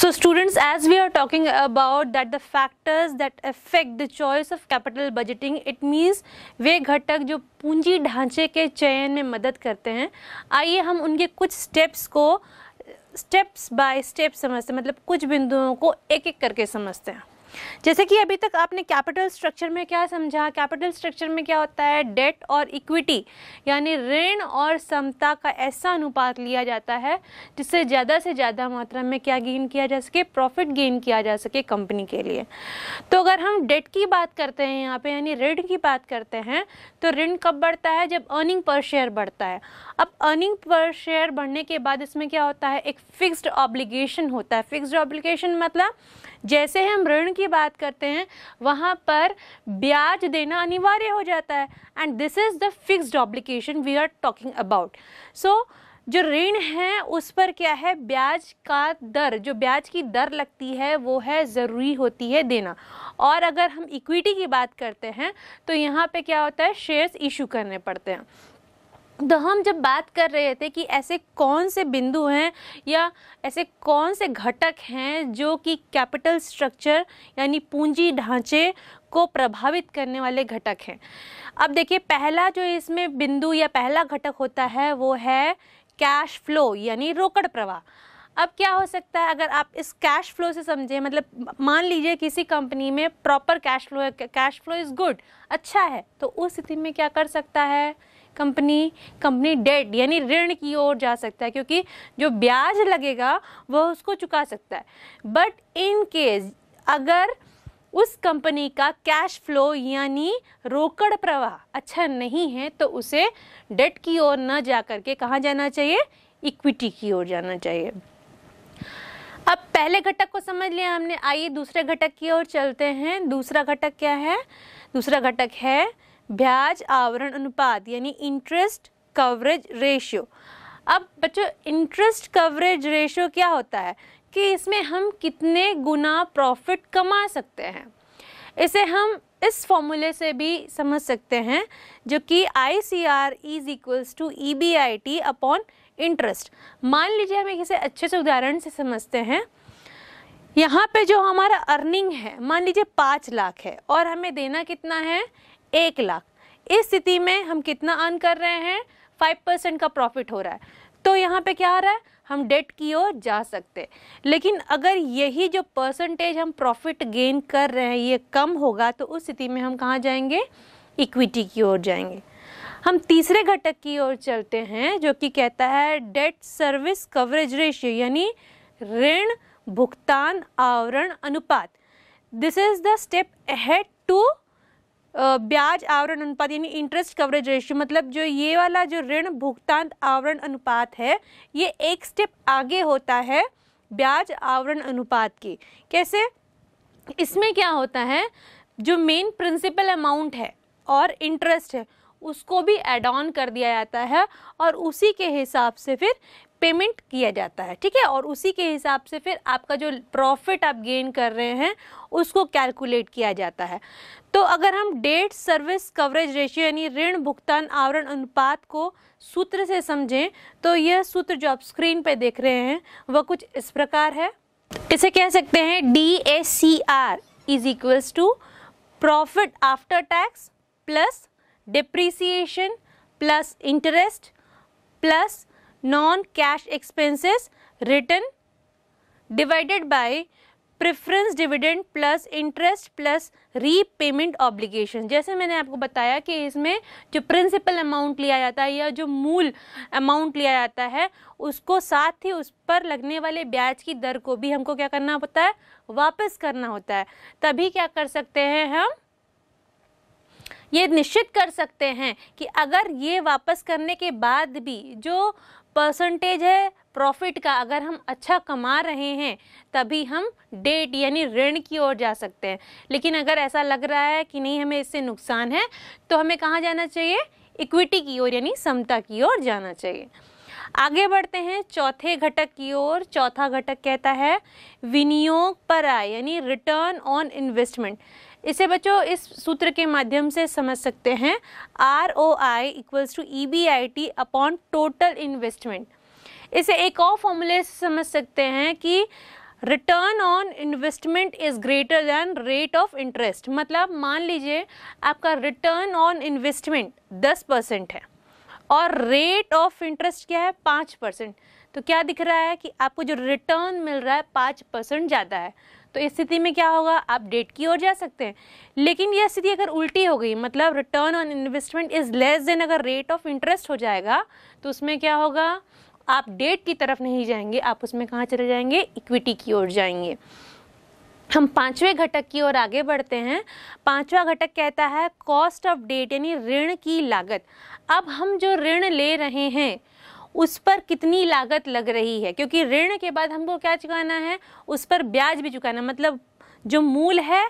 So students, as we are talking about that the factors that affect the choice of capital budgeting, it means ve ghatak jo punji dhanche ke chayan mein madad karte hain aaiye hum unke kuch steps ko steps by step samajhte हैं मतलब कुछ बिंदुओं को ek एक करके समझते हैं जैसे कि अभी तक आपने कैपिटल स्ट्रक्चर में क्या समझा कैपिटल स्ट्रक्चर में क्या होता है डेट और इक्विटी यानी ऋण और समता का ऐसा अनुपात लिया जाता है जिससे ज़्यादा से ज़्यादा मात्रा में क्या गेन किया जा सके प्रॉफिट गेन किया जा सके कंपनी के लिए तो अगर हम डेट की बात करते हैं यहाँ पे यानी ऋण की बात करते हैं तो ऋण कब बढ़ता है जब अर्निंग पर शेयर बढ़ता है अब अर्निंग पर शेयर बढ़ने के बाद इसमें क्या होता है एक फिक्स्ड ऑब्लिगेशन होता है फिक्स्ड ऑब्लिगेशन मतलब जैसे हम ऋण की बात करते हैं वहाँ पर ब्याज देना अनिवार्य हो जाता है and this is the fixed obligation we are talking about so जो ऋण है उस पर क्या है ब्याज का दर जो ब्याज की दर लगती है वो है ज़रूरी होती है देना और अगर हम इक्विटी की बात करते हैं तो यहाँ पे क्या होता है शेयर्स इशू करने पड़ते हैं तो हम जब बात कर रहे थे कि ऐसे कौन से बिंदु हैं या ऐसे कौन से घटक हैं जो कि कैपिटल स्ट्रक्चर यानी पूंजी ढांचे को प्रभावित करने वाले घटक हैं अब देखिए पहला जो इसमें बिंदु या पहला घटक होता है वो है कैश फ्लो यानी रोकड़ प्रवाह अब क्या हो सकता है अगर आप इस कैश फ्लो से समझें मतलब मान लीजिए किसी कंपनी में प्रॉपर कैश फ्लो है कैश फ्लो इज़ गुड अच्छा है तो उस स्थिति में क्या कर सकता है कंपनी कंपनी डेट यानी ऋण की ओर जा सकता है क्योंकि जो ब्याज लगेगा वह उसको चुका सकता है बट इन केस अगर उस कंपनी का कैश फ्लो यानी रोकड़ प्रवाह अच्छा नहीं है तो उसे डेट की ओर न जा करके कहाँ जाना चाहिए इक्विटी की ओर जाना चाहिए अब पहले घटक को समझ लिया हमने आइए दूसरे घटक की ओर चलते हैं दूसरा घटक क्या है दूसरा घटक है ब्याज आवरण अनुपात यानी इंटरेस्ट कवरेज रेशियो अब बच्चों इंटरेस्ट कवरेज रेशियो क्या होता है कि इसमें हम कितने गुना प्रॉफिट कमा सकते हैं इसे हम इस फॉर्मूले से भी समझ सकते हैं जो कि I C R is equals to E B I T upon interest मान लीजिए हम इसे अच्छे से उदाहरण से समझते हैं यहाँ पे जो हमारा अर्निंग है मान लीजिए पाँच लाख है और हमें देना कितना है एक लाख इस स्थिति में हम कितना अर्न कर रहे हैं फाइव परसेंट का प्रॉफिट हो रहा है तो यहाँ पे क्या आ रहा है हम डेट की ओर जा सकते लेकिन अगर यही जो परसेंटेज हम प्रॉफिट गेन कर रहे हैं ये कम होगा तो उस स्थिति में हम कहाँ जाएंगे इक्विटी की ओर जाएंगे हम तीसरे घटक की ओर चलते हैं जो कि कहता है डेट सर्विस कवरेज रेशियो यानी ऋण भुगतान आवरण अनुपात this is the step ahead to ब्याज आवरण अनुपात यानी इंटरेस्ट कवरेज रेशियो मतलब जो ये वाला जो ऋण भुगतान आवरण अनुपात है ये एक स्टेप आगे होता है ब्याज आवरण अनुपात की कैसे इसमें क्या होता है जो मेन प्रिंसिपल अमाउंट है और इंटरेस्ट है उसको भी एड ऑन कर दिया जाता है और उसी के हिसाब से फिर पेमेंट किया जाता है ठीक है और उसी के हिसाब से फिर आपका जो प्रॉफिट आप गेन कर रहे हैं उसको कैलकुलेट किया जाता है तो अगर हम डेट सर्विस कवरेज रेशियो यानी ऋण भुगतान आवरण अनुपात को सूत्र से समझें तो यह सूत्र जो आप स्क्रीन पर देख रहे हैं वह कुछ इस प्रकार है इसे कह सकते हैं D A C R is equals to profit after tax plus depreciation plus interest plus non cash expenses return divided by preference dividend plus interest plus repayment obligation जैसे मैंने आपको बताया कि इसमें जो प्रिंसिपल अमाउंट लिया जाता है या जो मूल अमाउंट लिया जाता है उसको साथ ही उस पर लगने वाले ब्याज की दर को भी हमको क्या करना होता है वापस करना होता है तभी क्या कर सकते हैं हम ये निश्चित कर सकते हैं कि अगर ये वापस करने के बाद भी जो परसेंटेज है प्रॉफिट का अगर हम अच्छा कमा रहे हैं तभी हम डेट यानी ऋण की ओर जा सकते हैं लेकिन अगर ऐसा लग रहा है कि नहीं हमें इससे नुकसान है तो हमें कहाँ जाना चाहिए इक्विटी की ओर यानी समता की ओर जाना चाहिए आगे बढ़ते हैं चौथे घटक की ओर चौथा घटक कहता है विनियोग पर आय यानी रिटर्न ऑन इन्वेस्टमेंट इसे बच्चों इस सूत्र के माध्यम से समझ सकते हैं R O I equals to E B I T upon total investment इसे एक और फॉर्मूले से समझ सकते हैं कि return on investment is greater than rate of interest मतलब मान लीजिए आपका रिटर्न ऑन इन्वेस्टमेंट दस परसेंट है और रेट ऑफ इंटरेस्ट क्या है पाँच परसेंट तो क्या दिख रहा है कि आपको जो रिटर्न मिल रहा है पाँच परसेंट ज़्यादा है तो इस स्थिति में क्या होगा आप डेट की ओर जा सकते हैं लेकिन यह स्थिति अगर उल्टी हो गई मतलब return on investment is less than अगर रेट ऑफ इंटरेस्ट हो जाएगा तो उसमें क्या होगा आप डेट की तरफ नहीं जाएंगे आप उसमें कहाँ चले जाएंगे इक्विटी की ओर जाएंगे हम पांचवें घटक की ओर आगे बढ़ते हैं पांचवा घटक कहता है कॉस्ट ऑफ डेट यानी ऋण की लागत अब हम जो ऋण ले रहे हैं उस पर कितनी लागत लग रही है क्योंकि ऋण के बाद हमको क्या चुकाना है उस पर ब्याज भी चुकाना मतलब जो मूल है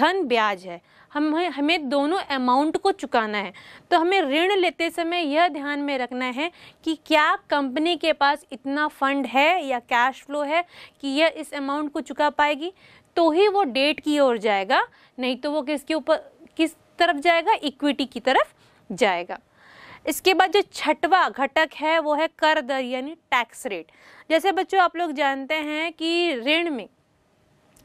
धन ब्याज है हम हमें दोनों अमाउंट को चुकाना है तो हमें ऋण लेते समय यह ध्यान में रखना है कि क्या कंपनी के पास इतना फंड है या कैश फ्लो है कि यह इस अमाउंट को चुका पाएगी तो ही वो डेट की ओर जाएगा नहीं तो वो किसके ऊपर किस तरफ जाएगा इक्विटी की तरफ जाएगा इसके बाद जो छठवा घटक है वो है कर दर यानी टैक्स रेट जैसे बच्चों आप लोग जानते हैं कि ऋण में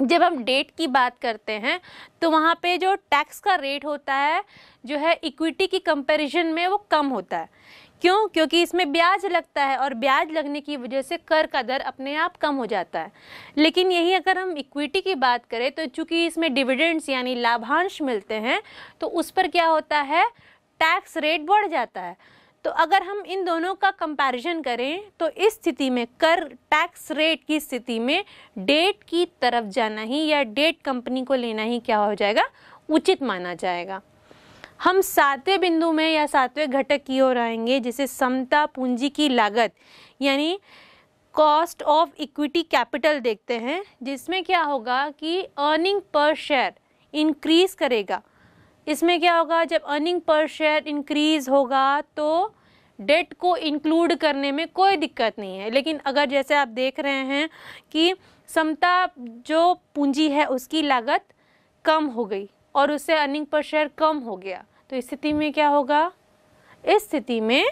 जब हम डेट की बात करते हैं तो वहाँ पे जो टैक्स का रेट होता है जो है इक्विटी की कंपैरिजन में वो कम होता है क्यों क्योंकि इसमें ब्याज लगता है और ब्याज लगने की वजह से कर का दर अपने आप कम हो जाता है लेकिन यही अगर हम इक्विटी की बात करें तो चूंकि इसमें डिविडेंड्स यानी लाभांश मिलते हैं तो उस पर क्या होता है टैक्स रेट बढ़ जाता है तो अगर हम इन दोनों का कंपैरिजन करें तो इस स्थिति में कर टैक्स रेट की स्थिति में डेट की तरफ जाना ही या डेट कंपनी को लेना ही क्या हो जाएगा उचित माना जाएगा हम सातवें बिंदु में या सातवें घटक की ओर आएंगे जिसे समता पूंजी की लागत यानी कॉस्ट ऑफ इक्विटी कैपिटल देखते हैं जिसमें क्या होगा कि अर्निंग पर शेयर इंक्रीज करेगा इसमें क्या होगा जब अर्निंग पर शेयर इंक्रीज होगा तो डेट को इंक्लूड करने में कोई दिक्कत नहीं है लेकिन अगर जैसे आप देख रहे हैं कि समता जो पूंजी है उसकी लागत कम हो गई और उससे अर्निंग पर शेयर कम हो गया तो इस स्थिति में क्या होगा इस स्थिति में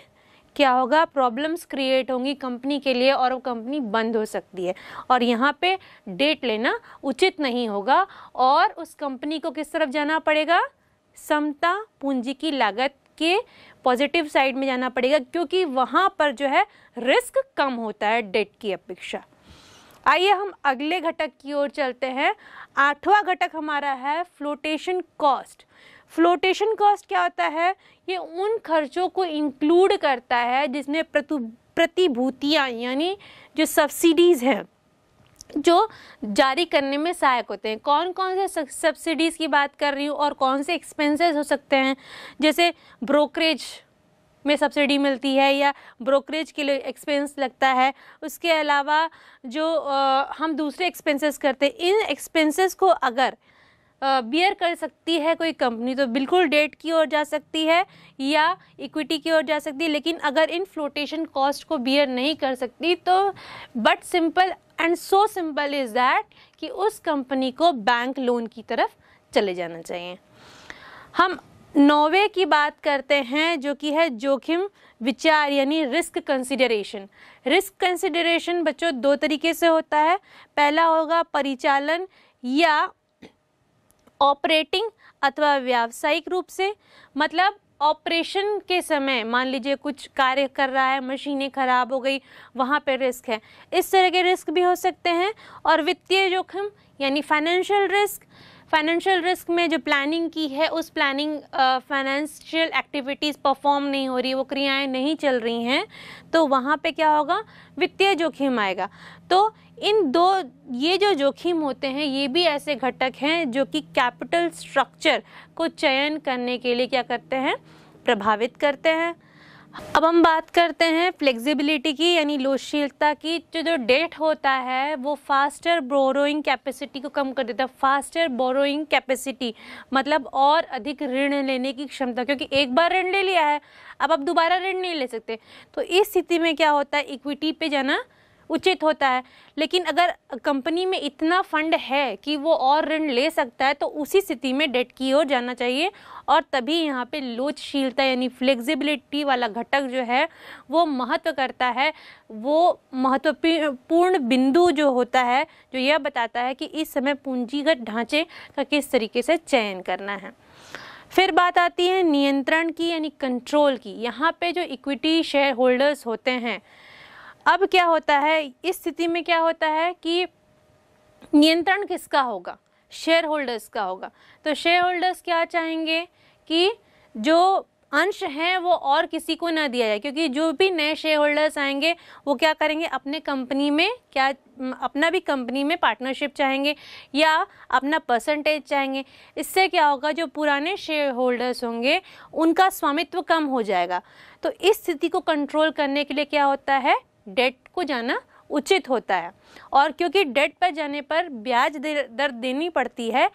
क्या होगा प्रॉब्लम्स क्रिएट होंगी कंपनी के लिए और वो कंपनी बंद हो सकती है और यहाँ पे डेट लेना उचित नहीं होगा और उस कंपनी को किस तरफ जाना पड़ेगा समता पूंजी की लागत के पॉजिटिव साइड में जाना पड़ेगा क्योंकि वहाँ पर जो है रिस्क कम होता है डेट की अपेक्षा आइए हम अगले घटक की ओर चलते हैं आठवां घटक हमारा है फ्लोटेशन कॉस्ट फ्लोटेशन कॉस्ट क्या होता है ये उन खर्चों को इंक्लूड करता है जिसमें प्रतिभूतियाँ यानी जो सब्सिडीज़ हैं जो जारी करने में सहायक होते हैं कौन कौन से सब्सिडीज़ की बात कर रही हूँ और कौन से एक्सपेंसेस हो सकते हैं जैसे ब्रोकरेज में सब्सिडी मिलती है या ब्रोकरेज के लिए एक्सपेंस लगता है उसके अलावा जो आ, हम दूसरे एक्सपेंसेस करते हैं इन एक्सपेंसेस को अगर बियर कर सकती है कोई कंपनी तो बिल्कुल डेट की ओर जा सकती है या इक्विटी की ओर जा सकती है लेकिन अगर इन फ्लोटेशन कॉस्ट को बियर नहीं कर सकती तो but simple and so simple is that कि उस कंपनी को बैंक लोन की तरफ चले जाना चाहिए हम नौवे की बात करते हैं जो कि है जोखिम विचार यानी रिस्क कंसिडरेशन रिस्क कंसिडरेशन बच्चों दो तरीके से होता है पहला होगा परिचालन या ऑपरेटिंग अथवा व्यावसायिक रूप से मतलब ऑपरेशन के समय मान लीजिए कुछ कार्य कर रहा है मशीनें खराब हो गई वहाँ पर रिस्क है इस तरह के रिस्क भी हो सकते हैं और वित्तीय जोखिम यानी फाइनेंशियल रिस्क फाइनेंशियल रिस्क में जो प्लानिंग की है उस प्लानिंग फाइनेंशियल एक्टिविटीज़ परफॉर्म नहीं हो रही वो क्रियाएं नहीं चल रही हैं तो वहाँ पे क्या होगा वित्तीय जोखिम आएगा तो इन दो ये जो जोखिम होते हैं ये भी ऐसे घटक हैं जो कि कैपिटल स्ट्रक्चर को चयन करने के लिए क्या करते हैं प्रभावित करते हैं अब हम बात करते हैं फ्लेक्सिबिलिटी की यानी लोशीलता की जो जो डेट होता है वो फास्टर बोरोइंग कैपेसिटी को कम कर देता है फास्टर बोरोइंग कैपेसिटी मतलब और अधिक ऋण लेने की क्षमता क्योंकि एक बार ऋण ले लिया है अब आप दोबारा ऋण नहीं ले सकते तो इस स्थिति में क्या होता है इक्विटी पे जाना उचित होता है लेकिन अगर कंपनी में इतना फंड है कि वो और ऋण ले सकता है तो उसी स्थिति में डेट की ओर जाना चाहिए और तभी यहाँ पे लोचशीलता यानी फ्लेक्सिबिलिटी वाला घटक जो है वो महत्व करता है वो महत्वपूर्ण बिंदु जो होता है जो यह बताता है कि इस समय पूंजीगत ढांचे का किस तरीके से चयन करना है फिर बात आती है नियंत्रण की यानी कंट्रोल की यहाँ पे जो इक्विटी शेयर होल्डर्स होते हैं अब क्या होता है इस स्थिति में क्या होता है कि नियंत्रण किसका होगा शेयर होल्डर्स का होगा तो शेयर होल्डर्स क्या चाहेंगे कि जो अंश हैं वो और किसी को ना दिया जाए क्योंकि जो भी नए शेयर होल्डर्स आएंगे वो क्या करेंगे अपने कंपनी में क्या अपना भी कंपनी में पार्टनरशिप चाहेंगे या अपना परसेंटेज चाहेंगे इससे क्या होगा जो पुराने शेयर होल्डर्स होंगे उनका स्वामित्व कम हो जाएगा तो इस स्थिति को कंट्रोल करने के लिए क्या होता है डेट को जाना उचित होता है और क्योंकि डेट पर जाने पर ब्याज दर देनी पड़ती है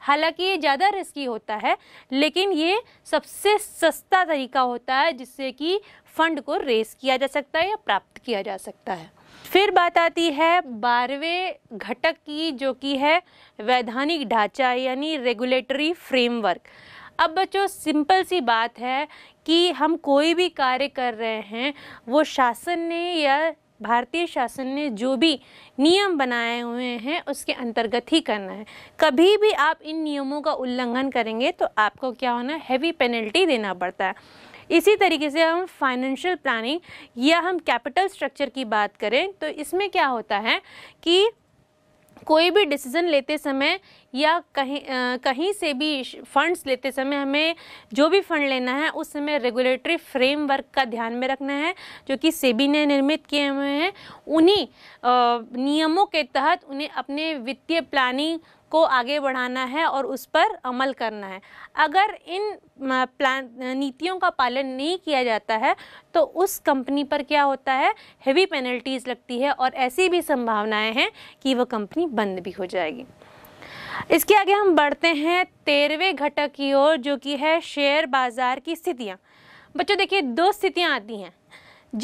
हालांकि ये ज़्यादा रिस्की होता है लेकिन ये सबसे सस्ता तरीका होता है जिससे कि फंड को रेस किया जा सकता है या प्राप्त किया जा सकता है फिर बात आती है बारहवें घटक की जो कि है वैधानिक ढांचा यानी रेगुलेटरी फ्रेमवर्क अब बच्चों सिंपल सी बात है कि हम कोई भी कार्य कर रहे हैं वो शासन ने या भारतीय शासन ने जो भी नियम बनाए हुए हैं उसके अंतर्गत ही करना है कभी भी आप इन नियमों का उल्लंघन करेंगे तो आपको क्या होना हैवी पेनल्टी देना पड़ता है इसी तरीके से हम फाइनेंशियल प्लानिंग या हम कैपिटल स्ट्रक्चर की बात करें तो इसमें क्या होता है कि कोई भी डिसीज़न लेते समय या कहीं कहीं से भी फंड्स लेते समय हमें जो भी फंड लेना है उस समय रेगुलेटरी फ्रेमवर्क का ध्यान में रखना है जो कि सेबी ने निर्मित किए हुए हैं उन्हीं नियमों के तहत उन्हें अपने वित्तीय प्लानिंग को आगे बढ़ाना है और उस पर अमल करना है अगर इन प्लान नीतियों का पालन नहीं किया जाता है तो उस कंपनी पर क्या होता है हेवी पेनल्टीज़ लगती है और ऐसी भी संभावनाएं हैं कि वह कंपनी बंद भी हो जाएगी इसके आगे हम बढ़ते हैं तेरहवें घटक की ओर जो कि है शेयर बाज़ार की स्थितियाँ बच्चों देखिए दो स्थितियाँ आती हैं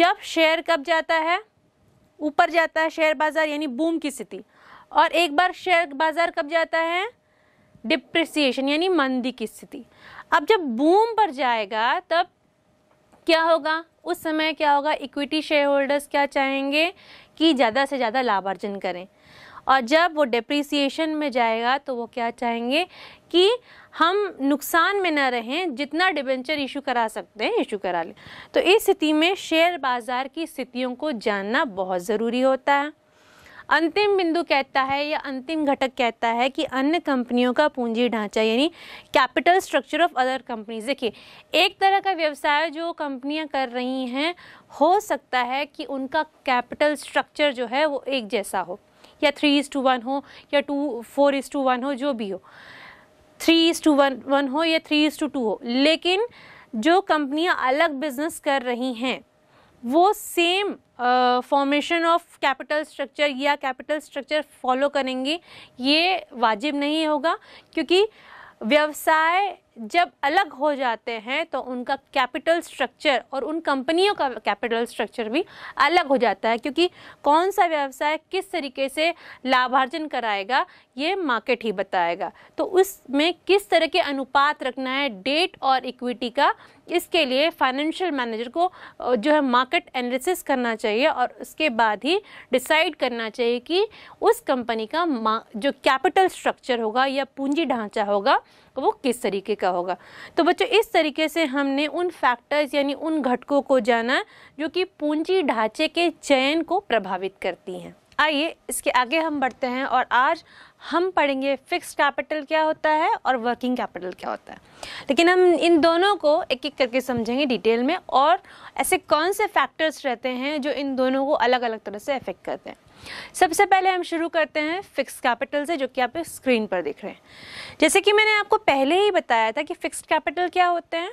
जब शेयर कब जाता है ऊपर जाता है शेयर बाज़ार यानी बूम की स्थिति और एक बार शेयर बाजार कब जाता है डिप्रिसिएशन यानी मंदी की स्थिति अब जब बूम पर जाएगा तब क्या होगा उस समय क्या होगा इक्विटी शेयर होल्डर्स क्या चाहेंगे कि ज़्यादा से ज़्यादा लाभ अर्जन करें और जब वो डिप्रिसिएशन में जाएगा तो वो क्या चाहेंगे कि हम नुकसान में ना रहें जितना डिबेंचर इशू करा सकते हैं इशू करा लें तो इस स्थिति में शेयर बाज़ार की स्थितियों को जानना बहुत ज़रूरी होता है अंतिम बिंदु कहता है या अंतिम घटक कहता है कि अन्य कंपनियों का पूंजी ढांचा यानी capital structure of other companies देखिए एक तरह का व्यवसाय जो कंपनियां कर रही हैं हो सकता है कि उनका कैपिटल स्ट्रक्चर जो है वो एक जैसा हो या थ्री इज टू वन हो या two four is two one हो जो भी हो three is two one one हो या थ्री इज टू टू हो लेकिन जो कंपनियां अलग बिजनेस कर रही हैं वो same formation of capital structure या कैपिटल स्ट्रक्चर फॉलो करेंगी ये वाजिब नहीं होगा क्योंकि व्यवसाय जब अलग हो जाते हैं तो उनका कैपिटल स्ट्रक्चर और उन कंपनियों का कैपिटल स्ट्रक्चर भी अलग हो जाता है क्योंकि कौन सा व्यवसाय किस तरीके से लाभार्जन कराएगा ये मार्केट ही बताएगा तो उसमें किस तरह के अनुपात रखना है डेट और इक्विटी का इसके लिए फाइनेंशियल मैनेजर को जो है मार्केट एनालिसिस करना चाहिए और उसके बाद ही डिसाइड करना चाहिए कि उस कंपनी का जो कैपिटल स्ट्रक्चर होगा या पूंजी ढांचा होगा वो किस तरीके का होगा तो बच्चों इस तरीके से हमने उन फैक्टर्स यानी उन घटकों को जाना जो कि पूंजी ढांचे के चयन को प्रभावित करती हैं आइए इसके आगे हम बढ़ते हैं और आज हम पढ़ेंगे फिक्स कैपिटल क्या होता है और वर्किंग कैपिटल क्या होता है लेकिन हम इन दोनों को एक एक करके समझेंगे डिटेल में और ऐसे कौन से फैक्टर्स रहते हैं जो इन दोनों को अलग अलग तरह से अफेक्ट करते हैं सबसे पहले हम शुरू करते हैं फिक्स कैपिटल से जो कि आप स्क्रीन पर देख रहे हैं जैसे कि मैंने आपको पहले ही बताया था कि फिक्स कैपिटल क्या होते हैं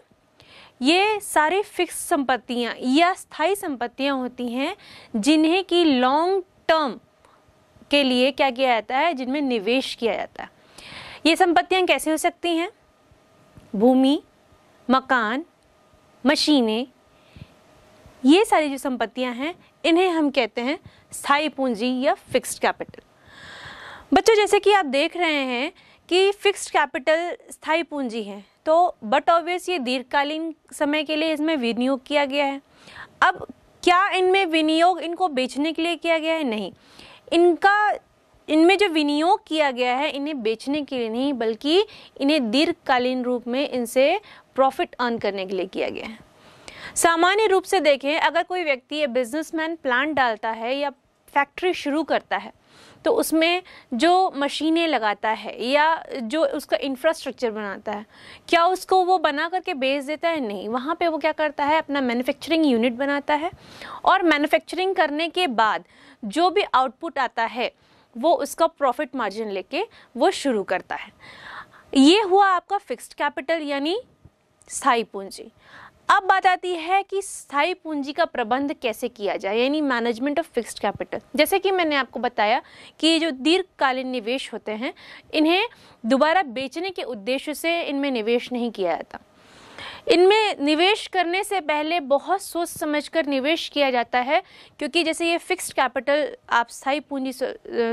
ये सारी फिक्स संपत्तियाँ या स्थाई संपत्तियाँ होती हैं जिन्हें कि लॉन्ग टर्म के लिए क्या किया जाता है जिनमें निवेश किया जाता है ये संपत्तियाँ कैसे हो सकती हैं भूमि मकान मशीनें ये सारी जो संपत्तियां हैं इन्हें हम कहते हैं स्थायी पूंजी या फिक्स्ड कैपिटल बच्चों जैसे कि आप देख रहे हैं कि फिक्स्ड कैपिटल स्थायी पूंजी है तो बट ऑब्वियस ये दीर्घकालीन समय के लिए इसमें विनियोग किया गया है अब क्या इनमें विनियोग इनको बेचने के लिए किया गया है नहीं इनका इनमें जो विनियोग किया गया है इन्हें बेचने के लिए नहीं बल्कि इन्हें दीर्घकालीन रूप में इनसे प्रॉफिट अर्न करने के लिए किया गया है सामान्य रूप से देखें अगर कोई व्यक्ति या बिजनेसमैन प्लांट डालता है या फैक्ट्री शुरू करता है तो उसमें जो मशीनें लगाता है या जो उसका इंफ्रास्ट्रक्चर बनाता है क्या उसको वो बना करके बेच देता है नहीं वहाँ पे वो क्या करता है अपना मैन्युफैक्चरिंग यूनिट बनाता है और मैन्युफैक्चरिंग करने के बाद जो भी आउटपुट आता है वो उसका प्रॉफिट मार्जिन लेके वो शुरू करता है ये हुआ आपका फिक्स्ड कैपिटल यानी स्थाई पूंजी अब बात आती है कि स्थायी पूंजी का प्रबंध कैसे किया जाए यानी मैनेजमेंट ऑफ फिक्स्ड कैपिटल जैसे कि मैंने आपको बताया कि जो दीर्घकालीन निवेश होते हैं इन्हें दोबारा बेचने के उद्देश्य से इनमें निवेश नहीं किया जाता इनमें निवेश करने से पहले बहुत सोच समझकर निवेश किया जाता है क्योंकि जैसे ये फिक्स्ड कैपिटल आप स्थाई पूंजी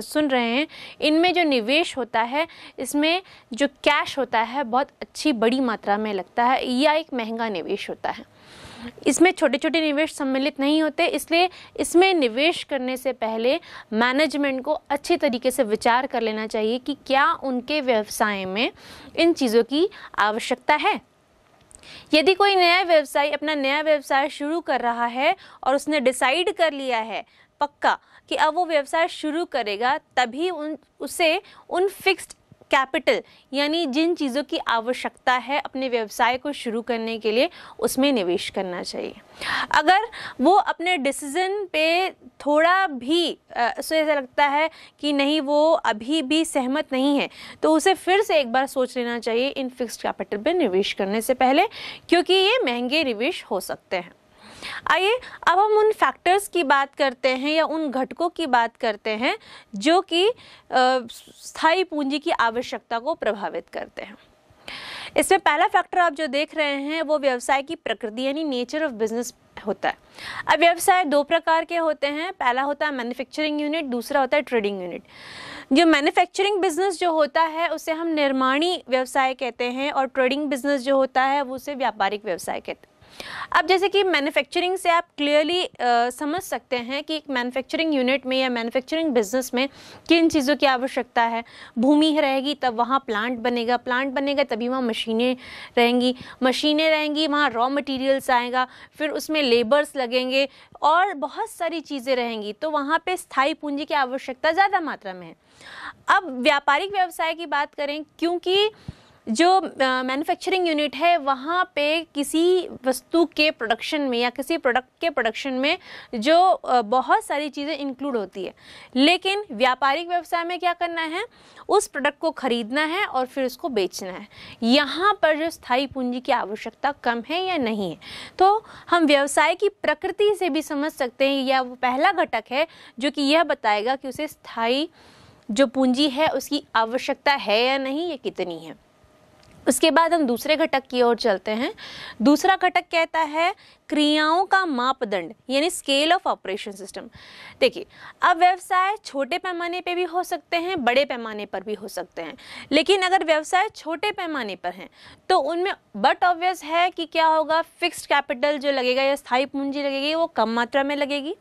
सुन रहे हैं इनमें जो निवेश होता है इसमें जो कैश होता है बहुत अच्छी बड़ी मात्रा में लगता है या एक महंगा निवेश होता है इसमें छोटे छोटे निवेश सम्मिलित नहीं होते इसलिए इसमें निवेश करने से पहले मैनेजमेंट को अच्छे तरीके से विचार कर लेना चाहिए कि क्या उनके व्यवसाय में इन चीज़ों की आवश्यकता है यदि कोई नया व्यवसाय अपना नया व्यवसाय शुरू कर रहा है और उसने डिसाइड कर लिया है पक्का कि अब वो व्यवसाय शुरू करेगा तभी उन उसे उन फिक्स्ड कैपिटल यानी जिन चीज़ों की आवश्यकता है अपने व्यवसाय को शुरू करने के लिए उसमें निवेश करना चाहिए अगर वो अपने डिसीज़न पे थोड़ा भी उसे ऐसा लगता है कि नहीं वो अभी भी सहमत नहीं है तो उसे फिर से एक बार सोच लेना चाहिए इन फिक्स्ड कैपिटल पे निवेश करने से पहले क्योंकि ये महंगे निवेश हो सकते हैं आइए अब हम उन फैक्टर्स की बात करते हैं या उन घटकों की बात करते हैं जो कि स्थायी पूंजी की आवश्यकता को प्रभावित करते हैं इसमें पहला फैक्टर आप जो देख रहे हैं वो व्यवसाय की प्रकृति यानी नेचर ऑफ बिजनेस होता है अब व्यवसाय दो प्रकार के होते हैं पहला होता है मैन्युफैक्चरिंग यूनिट दूसरा होता है ट्रेडिंग यूनिट जो मैन्युफैक्चरिंग बिजनेस जो होता है उसे हम निर्माणी व्यवसाय कहते हैं और ट्रेडिंग बिजनेस जो होता है वो उसे व्यापारिक व्यवसाय कहते हैं अब जैसे कि मैन्युफैक्चरिंग से आप क्लियरली समझ सकते हैं कि एक मैन्युफैक्चरिंग यूनिट में या मैन्युफैक्चरिंग बिजनेस में किन चीज़ों की आवश्यकता है भूमि रहेगी तब वहाँ प्लांट बनेगा प्लांट बनेगा तभी वहाँ मशीनें रहेंगी मशीनें रहेंगी वहाँ रॉ मटेरियल्स आएगा फिर उसमें लेबर्स लगेंगे और बहुत सारी चीज़ें रहेंगी तो वहाँ पर स्थायी पूंजी की आवश्यकता ज़्यादा मात्रा में है अब व्यापारिक व्यवसाय की बात करें क्योंकि जो मैन्युफैक्चरिंग यूनिट है वहाँ पे किसी वस्तु के प्रोडक्शन में या किसी प्रोडक्ट के प्रोडक्शन में जो बहुत सारी चीज़ें इंक्लूड होती है लेकिन व्यापारिक व्यवसाय में क्या करना है उस प्रोडक्ट को ख़रीदना है और फिर उसको बेचना है यहाँ पर जो स्थायी पूंजी की आवश्यकता कम है या नहीं है तो हम व्यवसाय की प्रकृति से भी समझ सकते हैं या वो पहला घटक है जो कि यह बताएगा कि उसे स्थायी जो पूंजी है उसकी आवश्यकता है या नहीं या कितनी है उसके बाद हम दूसरे घटक की ओर चलते हैं दूसरा घटक कहता है क्रियाओं का मापदंड यानी स्केल ऑफ ऑपरेशन सिस्टम देखिए अब व्यवसाय छोटे पैमाने पे भी हो सकते हैं बड़े पैमाने पर भी हो सकते हैं लेकिन अगर व्यवसाय छोटे पैमाने पर हैं तो उनमें बट ऑब्वियस है कि क्या होगा फिक्स्ड कैपिटल जो लगेगा या स्थायी पूंजी लगेगी वो कम मात्रा में लगेगी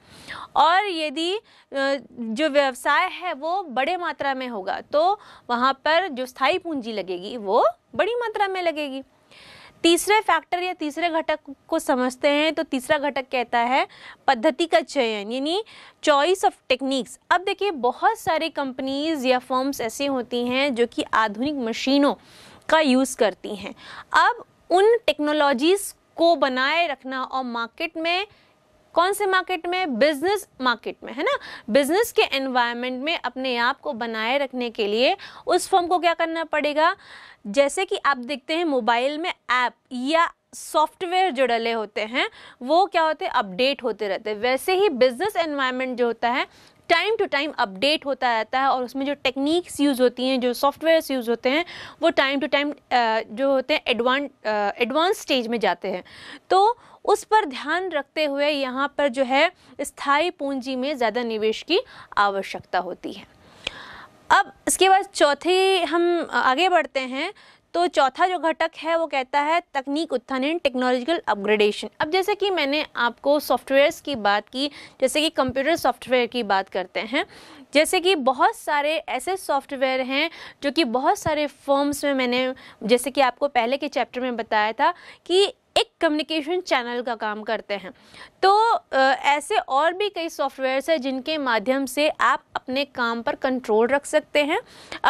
और यदि जो व्यवसाय है वो बड़े मात्रा में होगा तो वहाँ पर जो स्थायी पूंजी लगेगी वो बड़ी मात्रा में लगेगी तीसरे फैक्टर या तीसरे घटक को समझते हैं तो तीसरा घटक कहता है पद्धति का चयन यानी चॉइस ऑफ टेक्निक्स अब देखिए बहुत सारे कंपनीज या फर्म्स ऐसे होती हैं जो कि आधुनिक मशीनों का यूज़ करती हैं अब उन टेक्नोलॉजीज़ को बनाए रखना और मार्केट में कौन से मार्केट में बिजनेस मार्केट में है ना बिजनेस के एनवायरमेंट में अपने आप को बनाए रखने के लिए उस फॉर्म को क्या करना पड़ेगा जैसे कि आप देखते हैं मोबाइल में ऐप या सॉफ्टवेयर जो डले होते हैं वो क्या होते हैं अपडेट होते रहते हैं वैसे ही बिजनेस एनवायरमेंट जो होता है टाइम टू टाइम अपडेट होता रहता है और उसमें जो टेक्निक्स यूज़ होती हैं जो सॉफ्टवेयर यूज़ होते हैं वो टाइम टू टाइम जो होते हैं एडवांस एडवांस स्टेज में जाते हैं तो उस पर ध्यान रखते हुए यहाँ पर जो है स्थायी पूंजी में ज़्यादा निवेश की आवश्यकता होती है अब इसके बाद चौथी हम आगे बढ़ते हैं तो चौथा जो घटक है वो कहता है तकनीक उत्थान एंड टेक्नोलॉजिकल अपग्रेडेशन अब जैसे कि मैंने आपको सॉफ्टवेयर्स की बात की जैसे कि कंप्यूटर सॉफ्टवेयर की बात करते हैं जैसे कि बहुत सारे ऐसे सॉफ्टवेयर हैं जो कि बहुत सारे फॉर्म्स में मैंने जैसे कि आपको पहले के चैप्टर में बताया था कि एक कम्युनिकेशन चैनल का काम करते हैं तो ऐसे और भी कई सॉफ्टवेयर्स हैं जिनके माध्यम से आप अपने काम पर कंट्रोल रख सकते हैं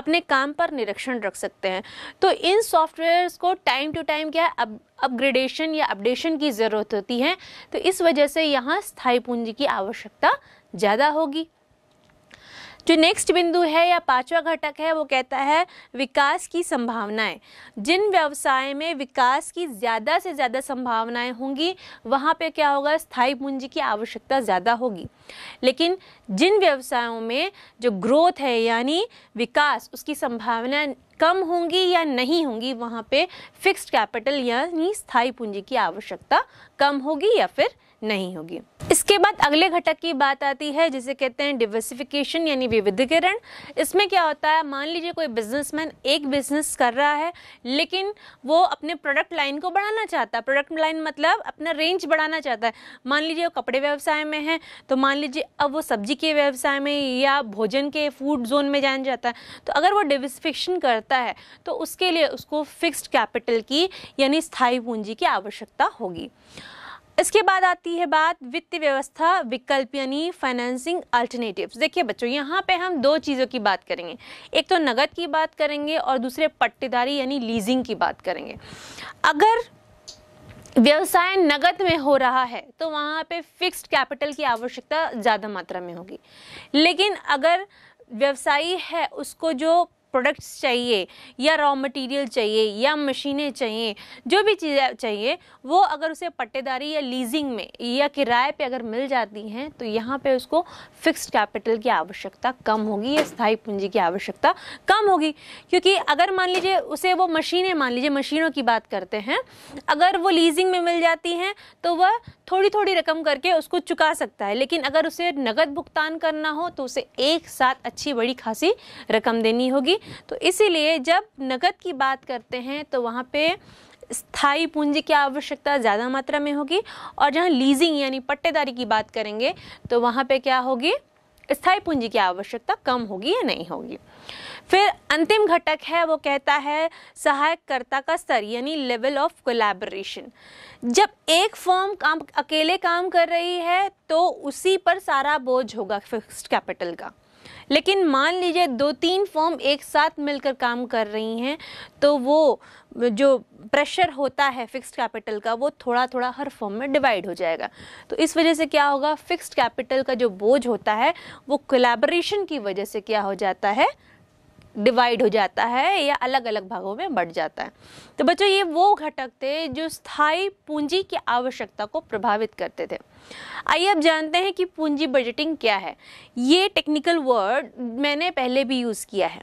अपने काम पर निरीक्षण रख सकते हैं तो इन सॉफ्टवेयर्स को टाइम टू टाइम क्या अब अपग्रेडेशन या अपडेशन की ज़रूरत होती है तो इस वजह से यहाँ स्थायी पूंजी की आवश्यकता ज़्यादा होगी जो नेक्स्ट बिंदु है या पांचवा घटक है वो कहता है विकास की संभावनाएं जिन व्यवसाय में विकास की ज़्यादा से ज़्यादा संभावनाएं होंगी वहाँ पे क्या होगा स्थायी पूंजी की आवश्यकता ज़्यादा होगी लेकिन जिन व्यवसायों में जो ग्रोथ है यानी विकास उसकी संभावनाएं कम होंगी या नहीं होंगी वहाँ पे फिक्स्ड कैपिटल यानी स्थायी पूंजी की आवश्यकता कम होगी या फिर नहीं होगी इसके बाद अगले घटक की बात आती है जिसे कहते हैं डिवर्सिफिकेशन यानी विविधीकरण इसमें क्या होता है मान लीजिए कोई बिजनेसमैन एक बिजनेस कर रहा है लेकिन वो अपने प्रोडक्ट लाइन को बढ़ाना चाहता है प्रोडक्ट लाइन मतलब अपना रेंज बढ़ाना चाहता है मान लीजिए वो कपड़े व्यवसाय में है तो मान लीजिए अब वो सब्जी के व्यवसाय में या भोजन के फूड जोन में जाना जाता है तो अगर वो डिवर्सिफिकेशन करता है तो उसके लिए उसको फिक्स्ड कैपिटल की यानी स्थायी पूंजी की आवश्यकता होगी इसके बाद आती है बात वित्त व्यवस्था विकल्प यानी फाइनेंसिंग अल्टरनेटिव्स देखिए बच्चों यहाँ पे हम दो चीज़ों की बात करेंगे एक तो नगद की बात करेंगे और दूसरे पट्टेदारी यानी लीजिंग की बात करेंगे अगर व्यवसाय नगद में हो रहा है तो वहाँ पे फिक्स्ड कैपिटल की आवश्यकता ज़्यादा मात्रा में होगी लेकिन अगर व्यवसायी है उसको जो प्रोडक्ट्स चाहिए या रॉ मटेरियल चाहिए या मशीनें चाहिए जो भी चीज़ें चाहिए वो अगर उसे पट्टेदारी या लीजिंग में या किराए पे अगर मिल जाती हैं तो यहाँ पे उसको फिक्स्ड कैपिटल की आवश्यकता कम होगी या स्थायी पूंजी की आवश्यकता कम होगी क्योंकि अगर मान लीजिए उसे वो मशीनें मान लीजिए मशीनों की बात करते हैं अगर वो लीजिंग में मिल जाती हैं तो वह थोड़ी थोड़ी रकम करके उसको चुका सकता है लेकिन अगर उसे नगद भुगतान करना हो तो उसे एक साथ अच्छी बड़ी खासी रकम देनी होगी तो इसीलिए जब नकद की बात करते हैं तो वहाँ पे स्थायी पूंजी की आवश्यकता ज़्यादा मात्रा में होगी और जहाँ लीजिंग यानी पट्टेदारी की बात करेंगे तो वहाँ पे क्या होगी स्थायी पूंजी की आवश्यकता कम होगी या नहीं होगी फिर अंतिम घटक है वो कहता है सहायककर्ता का स्तर यानी लेवल ऑफ कोलैबोरेशन जब एक फॉर्म काम अकेले काम कर रही है तो उसी पर सारा बोझ होगा फिक्स्ड कैपिटल का लेकिन मान लीजिए दो तीन फॉर्म एक साथ मिलकर काम कर रही हैं तो वो जो प्रेशर होता है फिक्स्ड कैपिटल का वो थोड़ा थोड़ा हर फॉर्म में डिवाइड हो जाएगा तो इस वजह से क्या होगा फिक्स्ड कैपिटल का जो बोझ होता है वो कोलैबोरेशन की वजह से क्या हो जाता है डिवाइड हो जाता है या अलग अलग भागों में बढ़ जाता है तो बच्चों ये वो घटक थे जो स्थायी पूंजी की आवश्यकता को प्रभावित करते थे आइए अब जानते हैं कि पूंजी बजटिंग क्या है ये टेक्निकल वर्ड मैंने पहले भी यूज़ किया है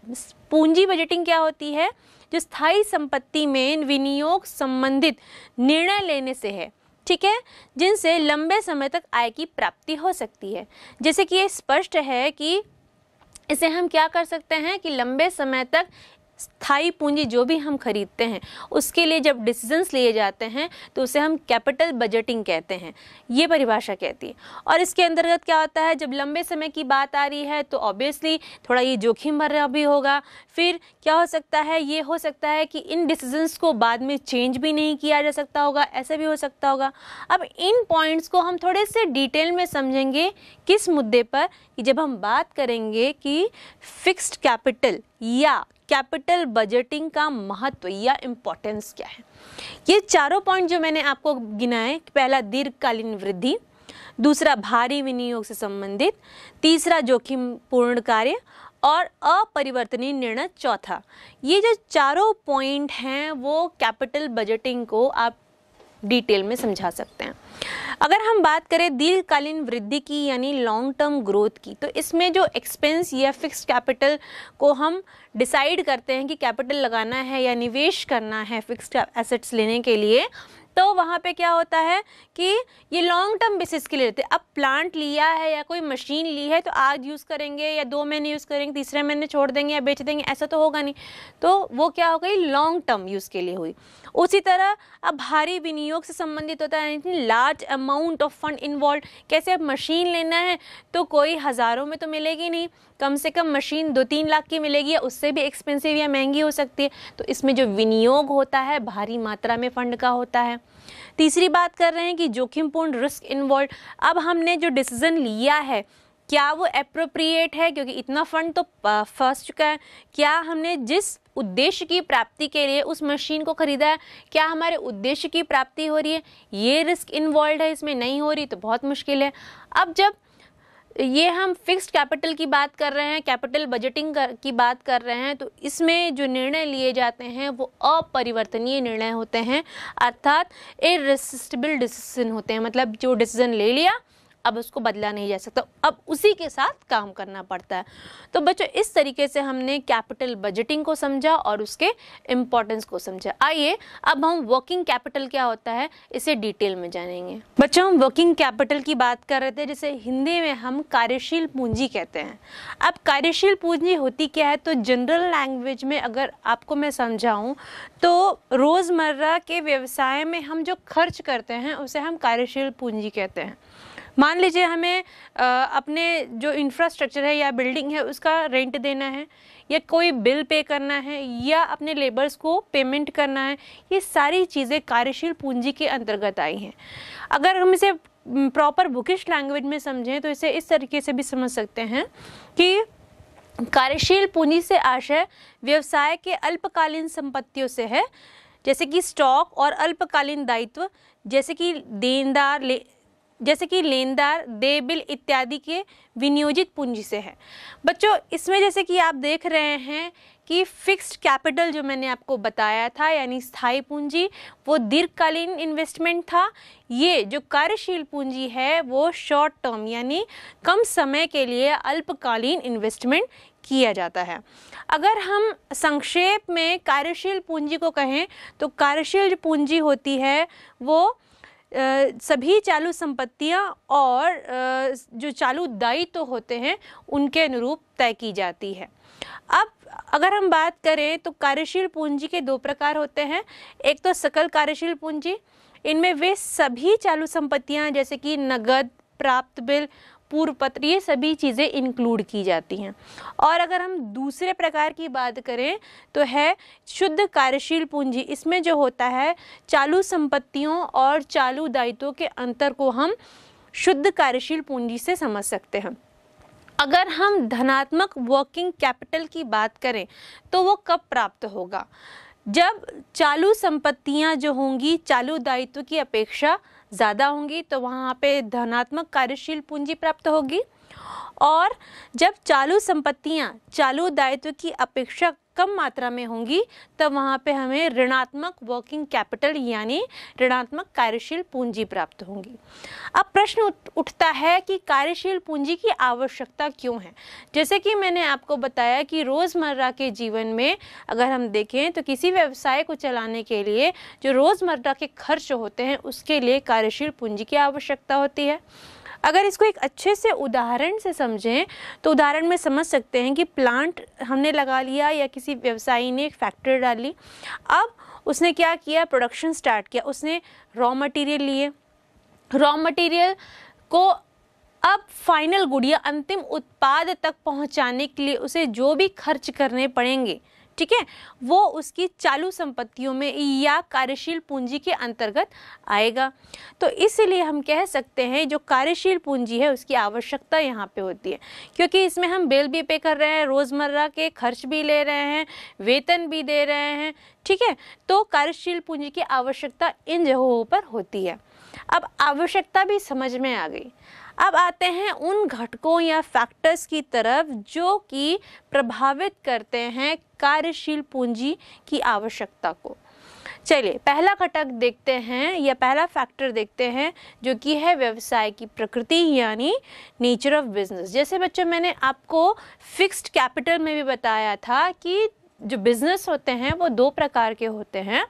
पूंजी बजटिंग क्या होती है जो स्थायी संपत्ति में विनियोग संबंधित निर्णय लेने से है ठीक है जिनसे लंबे समय तक आय की प्राप्ति हो सकती है जैसे कि ये स्पष्ट है कि इसे हम क्या कर सकते हैं कि लंबे समय तक स्थाई पूंजी जो भी हम खरीदते हैं उसके लिए जब डिसीजंस लिए जाते हैं तो उसे हम कैपिटल बजटिंग कहते हैं ये परिभाषा कहती है और इसके अंतर्गत क्या होता है जब लंबे समय की बात आ रही है तो ऑब्वियसली थोड़ा ये जोखिम भरा भी होगा फिर क्या हो सकता है ये हो सकता है कि इन डिसीजंस को बाद में चेंज भी नहीं किया जा सकता होगा ऐसा भी हो सकता होगा अब इन पॉइंट्स को हम थोड़े से डिटेल में समझेंगे किस मुद्दे पर कि जब हम बात करेंगे कि फिक्स्ड कैपिटल या कैपिटल बजटिंग का महत्व या इम्पोर्टेंस क्या है ये चारों पॉइंट जो मैंने आपको गिनाए पहला दीर्घकालीन वृद्धि दूसरा भारी विनियोग से संबंधित तीसरा जोखिम पूर्ण कार्य और अपरिवर्तनीय निर्णय चौथा ये जो चारों पॉइंट हैं वो कैपिटल बजटिंग को आप डिटेल में समझा सकते हैं अगर हम बात करें दीर्घकालीन वृद्धि की यानी लॉन्ग टर्म ग्रोथ की तो इसमें जो एक्सपेंस या फिक्स्ड कैपिटल को हम डिसाइड करते हैं कि कैपिटल लगाना है या निवेश करना है फिक्स्ड एसेट्स लेने के लिए तो वहाँ पे क्या होता है कि ये लॉन्ग टर्म बेसिस के लिए रहते अब प्लांट लिया है या कोई मशीन ली है तो आज यूज़ करेंगे या दो महीने यूज़ करेंगे तीसरे महीने छोड़ देंगे या बेच देंगे ऐसा तो होगा नहीं तो वो क्या हो गई लॉन्ग टर्म यूज़ के लिए हुई उसी तरह अब भारी विनियोग से संबंधित होता है large amount of fund involve कैसे अब मशीन लेना है तो कोई हज़ारों में तो मिलेगी नहीं कम से कम मशीन दो तीन लाख की मिलेगी या उससे भी एक्सपेंसिव या महंगी हो सकती है तो इसमें जो विनियोग होता है भारी मात्रा में फंड का होता है तीसरी बात कर रहे हैं कि जोखिमपूर्ण रिस्क इन्वॉल्व अब हमने जो डिसीजन लिया है क्या वो अप्रोप्रिएट है क्योंकि इतना फंड तो फंस चुका है क्या हमने जिस उद्देश्य की प्राप्ति के लिए उस मशीन को खरीदा है क्या हमारे उद्देश्य की प्राप्ति हो रही है ये रिस्क इन्वॉल्व है इसमें नहीं हो रही तो बहुत मुश्किल है अब जब ये हम फिक्स्ड कैपिटल की बात कर रहे हैं कैपिटल बजटिंग की बात कर रहे हैं तो इसमें जो निर्णय लिए जाते हैं वो अपरिवर्तनीय निर्णय होते हैं अर्थात इरेसिस्टिबल डिसीजन होते हैं मतलब जो डिसीजन ले लिया अब उसको बदला नहीं जा सकता अब उसी के साथ काम करना पड़ता है तो बच्चों इस तरीके से हमने कैपिटल बजटिंग को समझा और उसके इम्पोर्टेंस को समझा आइए अब हम वर्किंग कैपिटल क्या होता है इसे डिटेल में जानेंगे बच्चों हम वर्किंग कैपिटल की बात कर रहे थे जिसे हिंदी में हम कार्यशील पूंजी कहते हैं अब कार्यशील पूंजी होती क्या है तो जनरल लैंग्वेज में अगर आपको मैं समझाऊँ तो रोज़मर्रा के व्यवसाय में हम जो खर्च करते हैं उसे हम कार्यशील पूंजी कहते हैं मान लीजिए हमें आ, अपने जो इंफ्रास्ट्रक्चर है या बिल्डिंग है उसका रेंट देना है या कोई बिल पे करना है या अपने लेबर्स को पेमेंट करना है ये सारी चीज़ें कार्यशील पूंजी के अंतर्गत आई हैं अगर हम इसे प्रॉपर बुकिश लैंग्वेज में समझें तो इसे इस तरीके से भी समझ सकते हैं कि कार्यशील पूंजी से आशय व्यवसाय के अल्पकालीन संपत्तियों से है जैसे कि स्टॉक और अल्पकालीन दायित्व जैसे कि देनदार ले जैसे कि लेनदार देय बिल इत्यादि के विनियोजित पूंजी से है बच्चों इसमें जैसे कि आप देख रहे हैं कि फिक्स्ड कैपिटल जो मैंने आपको बताया था यानी स्थायी पूंजी वो दीर्घकालीन इन्वेस्टमेंट था ये जो कार्यशील पूंजी है वो शॉर्ट टर्म यानी कम समय के लिए अल्पकालीन इन्वेस्टमेंट किया जाता है अगर हम संक्षेप में कार्यशील पूंजी को कहें तो कार्यशील जो पूंजी होती है वो सभी चालू संपत्तियां और जो चालू दायित्व तो होते हैं उनके अनुरूप तय की जाती है अब अगर हम बात करें तो कार्यशील पूंजी के दो प्रकार होते हैं एक तो सकल कार्यशील पूंजी इनमें वे सभी चालू संपत्तियां जैसे कि नगद प्राप्त बिल पूर्व पत्र ये सभी चीज़ें इंक्लूड की जाती हैं और अगर हम दूसरे प्रकार की बात करें तो है शुद्ध कार्यशील पूंजी इसमें जो होता है चालू संपत्तियों और चालू दायित्वों के अंतर को हम शुद्ध कार्यशील पूंजी से समझ सकते हैं अगर हम धनात्मक वर्किंग कैपिटल की बात करें तो वो कब प्राप्त होगा जब चालू संपत्तियां जो होंगी चालू दायित्व की अपेक्षा ज़्यादा होंगी तो वहाँ पे धनात्मक कार्यशील पूंजी प्राप्त होगी और जब चालू संपत्तियां चालू दायित्व की अपेक्षा कम मात्रा में होंगी तब वहाँ पे हमें ऋणात्मक वर्किंग कैपिटल यानी ऋणात्मक कार्यशील पूंजी प्राप्त होंगी अब प्रश्न उठता है कि कार्यशील पूंजी की आवश्यकता क्यों है जैसे कि मैंने आपको बताया कि रोज़मर्रा के जीवन में अगर हम देखें तो किसी व्यवसाय को चलाने के लिए जो रोज़मर्रा के खर्च होते हैं उसके लिए कार्यशील पूंजी की आवश्यकता होती है अगर इसको एक अच्छे से उदाहरण से समझें तो उदाहरण में समझ सकते हैं कि प्लांट हमने लगा लिया या किसी व्यवसायी ने एक फैक्ट्री डाली अब उसने क्या किया प्रोडक्शन स्टार्ट किया उसने रॉ मटेरियल लिए रॉ मटेरियल को अब फाइनल गुड़िया अंतिम उत्पाद तक पहुंचाने के लिए उसे जो भी खर्च करने पड़ेंगे ठीक है वो उसकी चालू संपत्तियों में या कार्यशील पूंजी के अंतर्गत आएगा तो इसलिए हम कह सकते हैं जो कार्यशील पूंजी है उसकी आवश्यकता यहाँ पे होती है क्योंकि इसमें हम बिल भी पे कर रहे हैं रोज़मर्रा के खर्च भी ले रहे हैं वेतन भी दे रहे हैं ठीक है तो कार्यशील पूंजी की आवश्यकता इन जगहों पर होती है अब आवश्यकता भी समझ में आ गई अब आते हैं उन घटकों या फैक्टर्स की तरफ जो कि प्रभावित करते हैं कार्यशील पूंजी की आवश्यकता को चलिए पहला घटक देखते हैं या पहला फैक्टर देखते हैं जो कि है व्यवसाय की प्रकृति यानी नेचर ऑफ बिजनेस जैसे बच्चों मैंने आपको फिक्स्ड कैपिटल में भी बताया था कि जो बिजनेस होते हैं वो दो प्रकार के होते हैं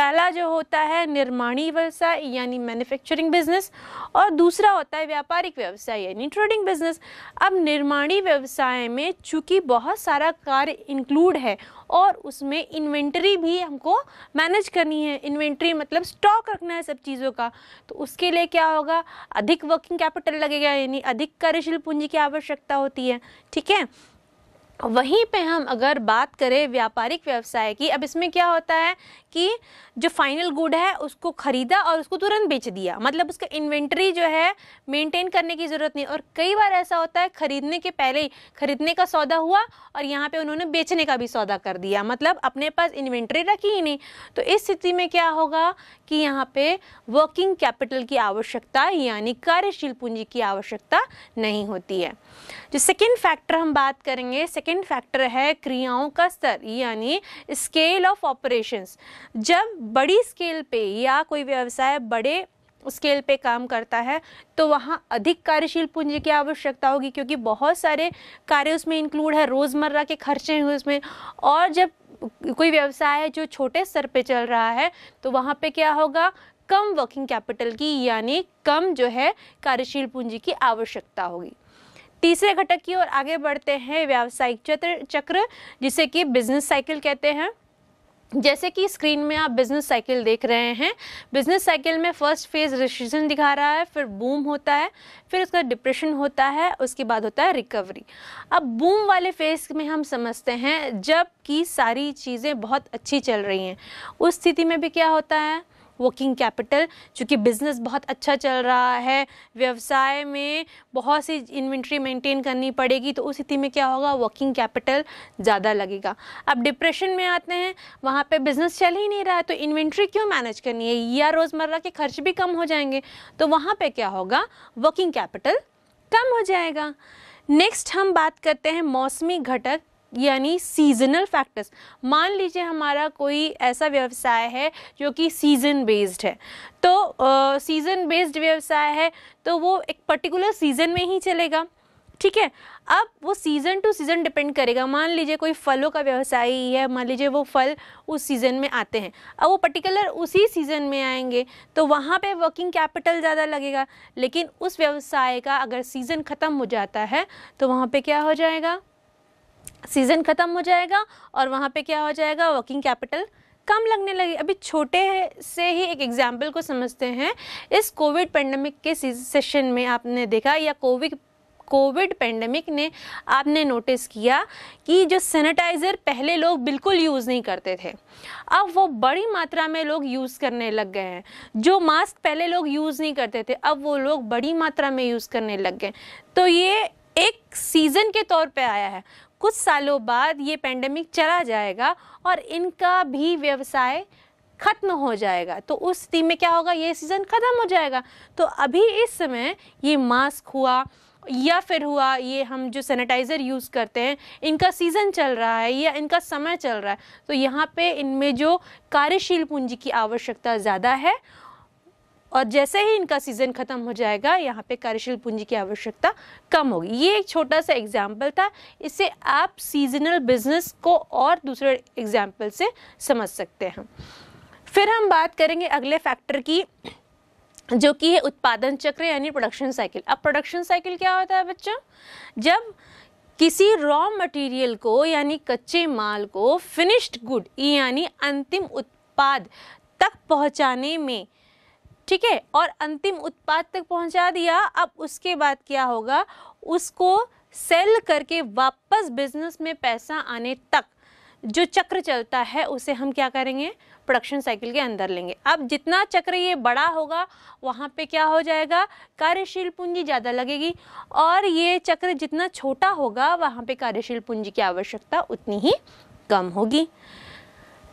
पहला जो होता है निर्माणी व्यवसाय यानी मैन्युफैक्चरिंग बिजनेस और दूसरा होता है व्यापारिक व्यवसाय यानी ट्रेडिंग बिजनेस अब निर्माणी व्यवसाय में चूँकि बहुत सारा कार्य इंक्लूड है और उसमें इन्वेंट्री भी हमको मैनेज करनी है इन्वेंट्री मतलब स्टॉक रखना है सब चीज़ों का तो उसके लिए क्या होगा अधिक वर्किंग कैपिटल लगेगा यानी अधिक कार्यशील पूंजी की आवश्यकता होती है ठीक है वहीं पे हम अगर बात करें व्यापारिक व्यवसाय की अब इसमें क्या होता है कि जो फाइनल गुड है उसको ख़रीदा और उसको तुरंत बेच दिया मतलब उसका इन्वेंट्री जो है मेंटेन करने की ज़रूरत नहीं और कई बार ऐसा होता है ख़रीदने के पहले ही ख़रीदने का सौदा हुआ और यहाँ पे उन्होंने बेचने का भी सौदा कर दिया मतलब अपने पास इन्वेंट्री रखी ही नहीं तो इस स्थिति में क्या होगा कि यहाँ पर वर्किंग कैपिटल की आवश्यकता यानी कार्यशील पूंजी की आवश्यकता नहीं होती है जो सेकेंड फैक्टर हम बात करेंगे सेकेंड सेकेंड फैक्टर है क्रियाओं का स्तर यानी स्केल ऑफ ऑपरेशंस जब बड़ी स्केल पे या कोई व्यवसाय बड़े स्केल पे काम करता है तो वहाँ अधिक कार्यशील पूंजी की आवश्यकता होगी क्योंकि बहुत सारे कार्य उसमें इंक्लूड है रोज़मर्रा के खर्चे हैं उसमें और जब कोई व्यवसाय है जो छोटे स्तर पे चल रहा है तो वहाँ पे क्या होगा कम वर्किंग कैपिटल की यानी कम जो है कार्यशील पूंजी की आवश्यकता होगी तीसरे घटक की ओर आगे बढ़ते हैं व्यावसायिक चक्र चक्र जिसे कि बिजनेस साइकिल कहते हैं जैसे कि स्क्रीन में आप बिजनेस साइकिल देख रहे हैं बिजनेस साइकिल में फर्स्ट फेज रिसीजन दिखा रहा है फिर बूम होता है फिर उसका डिप्रेशन होता है उसके बाद होता है रिकवरी अब बूम वाले फेज में हम समझते हैं जब कि सारी चीज़ें बहुत अच्छी चल रही हैं उस स्थिति में भी क्या होता है वर्किंग कैपिटल चूँकि बिज़नेस बहुत अच्छा चल रहा है व्यवसाय में बहुत सी इन्वेंट्री मेंटेन करनी पड़ेगी तो उस स्थिति में क्या होगा वर्किंग कैपिटल ज़्यादा लगेगा अब डिप्रेशन में आते हैं वहाँ पर बिज़नेस चल ही नहीं रहा है तो इन्वेंट्री क्यों मैनेज करनी है या रोज़मर्रा के खर्च भी कम हो जाएंगे तो वहाँ पर क्या होगा वर्किंग कैपिटल कम हो जाएगा नेक्स्ट हम बात करते हैं मौसमी घटक यानी सीजनल फैक्टर्स मान लीजिए हमारा कोई ऐसा व्यवसाय है जो कि सीज़न बेस्ड है तो सीज़न बेस्ड व्यवसाय है तो वो एक पर्टिकुलर सीज़न में ही चलेगा ठीक है अब वो सीज़न टू सीज़न डिपेंड करेगा मान लीजिए कोई फलों का व्यवसाय ही है मान लीजिए वो फल उस सीज़न में आते हैं अब वो पर्टिकुलर उसी सीज़न में आएंगे तो वहाँ पे वर्किंग कैपिटल ज़्यादा लगेगा लेकिन उस व्यवसाय का अगर सीज़न ख़त्म हो जाता है तो वहाँ पे क्या हो जाएगा सीज़न ख़त्म हो जाएगा और वहाँ पे क्या हो जाएगा वर्किंग कैपिटल कम लगने लगी अभी छोटे से ही एक एग्जाम्पल को समझते हैं इस कोविड पेंडेमिक के सेशन में आपने देखा या कोविड कोविड पेंडेमिक ने आपने नोटिस किया कि जो सैनिटाइज़र पहले लोग बिल्कुल यूज़ नहीं करते थे अब वो बड़ी मात्रा में लोग यूज़ करने लग गए हैं जो मास्क पहले लोग यूज़ नहीं करते थे अब वो लोग बड़ी मात्रा में यूज़ करने लग गए तो ये एक सीज़न के तौर पे आया है कुछ सालों बाद ये पेंडेमिक चला जाएगा और इनका भी व्यवसाय ख़त्म हो जाएगा तो उस स्थिति में क्या होगा ये सीज़न ख़त्म हो जाएगा तो अभी इस समय ये मास्क हुआ या फिर हुआ ये हम जो सैनिटाइज़र यूज़ करते हैं इनका सीज़न चल रहा है या इनका समय चल रहा है तो यहाँ पे इनमें जो कार्यशील पूंजी की आवश्यकता ज़्यादा है और जैसे ही इनका सीज़न ख़त्म हो जाएगा यहाँ पे कार्यशील पूंजी की आवश्यकता कम होगी ये एक छोटा सा एग्जाम्पल था इससे आप सीजनल बिजनेस को और दूसरे एग्जाम्पल से समझ सकते हैं फिर हम बात करेंगे अगले फैक्टर की जो कि है उत्पादन चक्र यानी प्रोडक्शन साइकिल अब प्रोडक्शन साइकिल क्या होता है बच्चों जब किसी रॉ मटेरियल को यानी कच्चे माल को फिनिश्ड गुड यानी अंतिम उत्पाद तक पहुंचाने में ठीक है और अंतिम उत्पाद तक पहुंचा दिया अब उसके बाद क्या होगा उसको सेल करके वापस बिजनेस में पैसा आने तक जो चक्र चलता है उसे हम क्या करेंगे प्रोडक्शन साइकिल के अंदर लेंगे अब जितना चक्र ये बड़ा होगा वहाँ पे क्या हो जाएगा कार्यशील पूंजी ज़्यादा लगेगी और ये चक्र जितना छोटा होगा वहाँ पे कार्यशील पूंजी की आवश्यकता उतनी ही कम होगी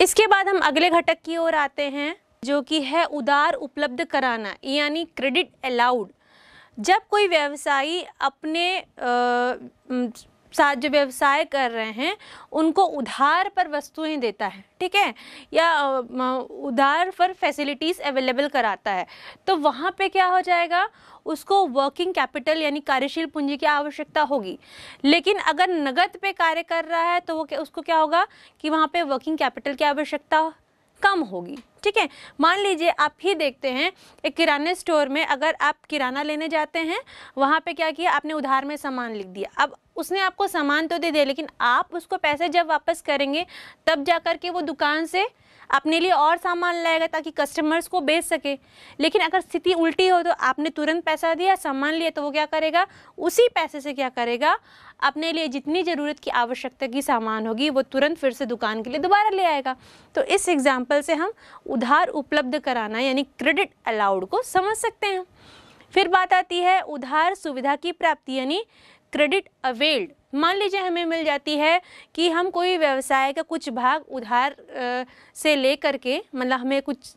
इसके बाद हम अगले घटक की ओर आते हैं जो कि है उधार उपलब्ध कराना यानी क्रेडिट अलाउड जब कोई व्यवसायी अपने साथ जो व्यवसाय कर रहे हैं उनको उधार पर वस्तुएं देता है ठीक है या उधार पर फैसिलिटीज़ अवेलेबल कराता है तो वहाँ पे क्या हो जाएगा उसको वर्किंग कैपिटल यानी कार्यशील पूंजी की आवश्यकता होगी लेकिन अगर नगद पे कार्य कर रहा है तो वो क्या उसको क्या होगा कि वहाँ पे वर्किंग कैपिटल की आवश्यकता कम होगी ठीक है मान लीजिए आप ही देखते हैं एक किराने स्टोर में अगर आप किराना लेने जाते हैं वहाँ पे क्या किया आपने उधार में सामान लिख दिया अब उसने आपको सामान तो दे दिया लेकिन आप उसको पैसे जब वापस करेंगे तब जा कर के वो दुकान से अपने लिए और सामान लाएगा ताकि कस्टमर्स को बेच सके लेकिन अगर स्थिति उल्टी हो तो आपने तुरंत पैसा दिया सामान लिया तो वो क्या करेगा उसी पैसे से क्या करेगा अपने लिए जितनी ज़रूरत की आवश्यकता की सामान होगी वो तुरंत फिर से दुकान के लिए दोबारा ले आएगा तो इस एग्ज़ाम्पल से हम उधार उपलब्ध कराना यानी क्रेडिट अलाउड को समझ सकते हैं फिर बात आती है उधार सुविधा की प्राप्ति यानी क्रेडिट अवेल्ड मान लीजिए हमें मिल जाती है कि हम कोई व्यवसाय का कुछ भाग उधार से ले करके मतलब हमें कुछ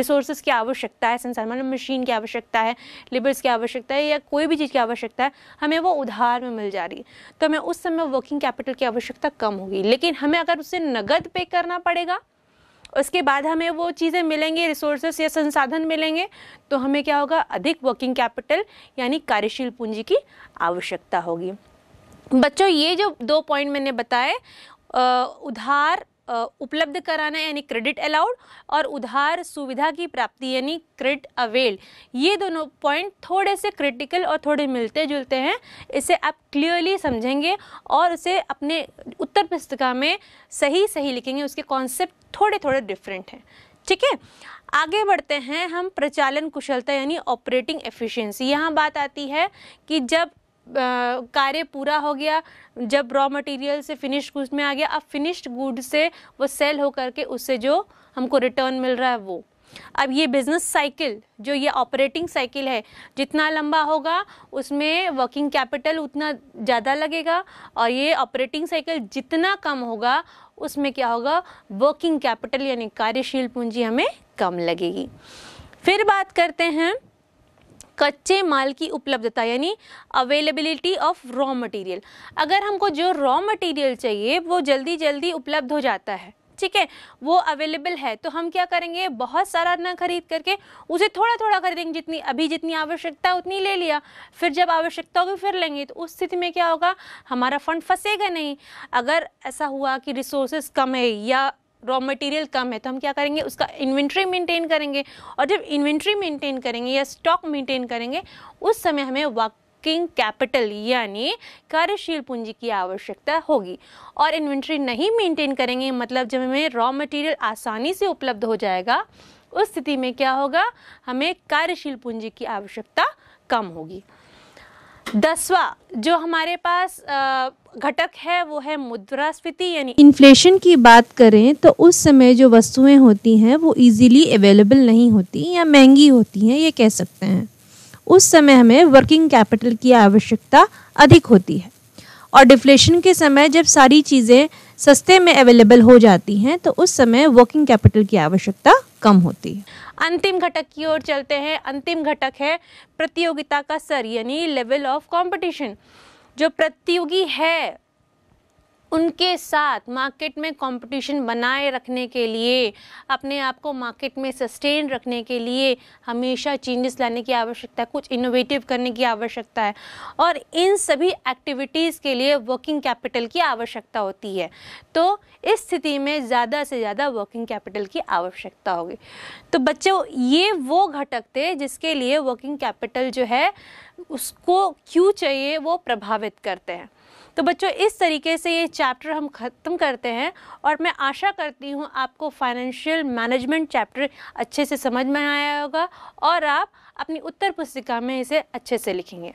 रिसोर्सेज की आवश्यकता है संसार मतलब मशीन की आवश्यकता है लेबर्स की आवश्यकता है या कोई भी चीज़ की आवश्यकता है हमें वो उधार में मिल जा रही है तो हमें उस समय वर्किंग कैपिटल की आवश्यकता कम होगी लेकिन हमें अगर उसे नगद पे करना पड़ेगा उसके बाद हमें वो चीज़ें मिलेंगी रिसोर्सेस या संसाधन मिलेंगे तो हमें क्या होगा अधिक वर्किंग कैपिटल यानी कार्यशील पूंजी की आवश्यकता होगी बच्चों ये जो दो पॉइंट मैंने बताए उधार उपलब्ध कराना यानी क्रेडिट अलाउड और उधार सुविधा की प्राप्ति यानी क्रेडिट अवेल ये दोनों पॉइंट थोड़े से क्रिटिकल और थोड़े मिलते जुलते हैं इसे आप क्लियरली समझेंगे और उसे अपने उत्तर पुस्तिका में सही सही लिखेंगे उसके कॉन्सेप्ट थोड़े थोड़े डिफरेंट हैं ठीक है आगे बढ़ते हैं हम प्रचालन कुशलता यानी ऑपरेटिंग एफिशिएंसी यहाँ बात आती है कि जब कार्य पूरा हो गया जब रॉ मटेरियल से फिनिश गुड्स में आ गया अब फिनिश्ड गुड से वो सेल हो करके उससे जो हमको रिटर्न मिल रहा है वो अब ये बिज़नेस साइकिल जो ये ऑपरेटिंग साइकिल है जितना लंबा होगा उसमें वर्किंग कैपिटल उतना ज़्यादा लगेगा और ये ऑपरेटिंग साइकिल जितना कम होगा उसमें क्या होगा वर्किंग कैपिटल यानी कार्यशील पूंजी हमें कम लगेगी फिर बात करते हैं कच्चे माल की उपलब्धता यानी अवेलेबिलिटी ऑफ रॉ मटेरियल अगर हमको जो रॉ मटेरियल चाहिए वो जल्दी जल्दी उपलब्ध हो जाता है ठीक है वो अवेलेबल है तो हम क्या करेंगे बहुत सारा ना खरीद करके उसे थोड़ा थोड़ा खरीदेंगे जितनी अभी जितनी आवश्यकता उतनी ले लिया फिर जब आवश्यकता होगी फिर लेंगे तो उस स्थिति में क्या होगा हमारा फंड फंसेगा नहीं अगर ऐसा हुआ कि रिसोर्सेज कम है या रॉ मटेरियल कम है तो हम क्या करेंगे उसका इन्वेंट्री मेंटेन करेंगे और जब इन्वेंट्री मेंटेन करेंगे या स्टॉक मेंटेन करेंगे उस समय हमें वर्किंग कैपिटल यानी कार्यशील पूंजी की आवश्यकता होगी और इन्वेंट्री नहीं मेंटेन करेंगे मतलब जब हमें रॉ मटेरियल आसानी से उपलब्ध हो जाएगा उस स्थिति में क्या होगा हमें कार्यशील पूंजी की आवश्यकता कम होगी दसवा जो हमारे पास घटक है वो है मुद्रास्फीति यानी इन्फ्लेशन की बात करें तो उस समय जो वस्तुएं होती हैं वो इजीली अवेलेबल नहीं होती या महंगी होती हैं ये कह सकते हैं उस समय हमें वर्किंग कैपिटल की आवश्यकता अधिक होती है और डिफ्लेशन के समय जब सारी चीज़ें सस्ते में अवेलेबल हो जाती हैं तो उस समय वर्किंग कैपिटल की आवश्यकता कम होती है अंतिम घटक की ओर चलते हैं अंतिम घटक है प्रतियोगिता का सर यानी लेवल ऑफ कंपटीशन जो प्रतियोगी है उनके साथ मार्केट में कंपटीशन बनाए रखने के लिए अपने आप को मार्केट में सस्टेन रखने के लिए हमेशा चेंजेस लाने की आवश्यकता है कुछ इनोवेटिव करने की आवश्यकता है और इन सभी एक्टिविटीज़ के लिए वर्किंग कैपिटल की आवश्यकता होती है तो इस स्थिति में ज़्यादा से ज़्यादा वर्किंग कैपिटल की आवश्यकता होगी तो बच्चों ये वो घटक थे जिसके लिए वर्किंग कैपिटल जो है उसको क्यों चाहिए वो प्रभावित करते हैं तो बच्चों इस तरीके से ये चैप्टर हम ख़त्म करते हैं और मैं आशा करती हूँ आपको फाइनेंशियल मैनेजमेंट चैप्टर अच्छे से समझ में आया होगा और आप अपनी उत्तर पुस्तिका में इसे अच्छे से लिखेंगे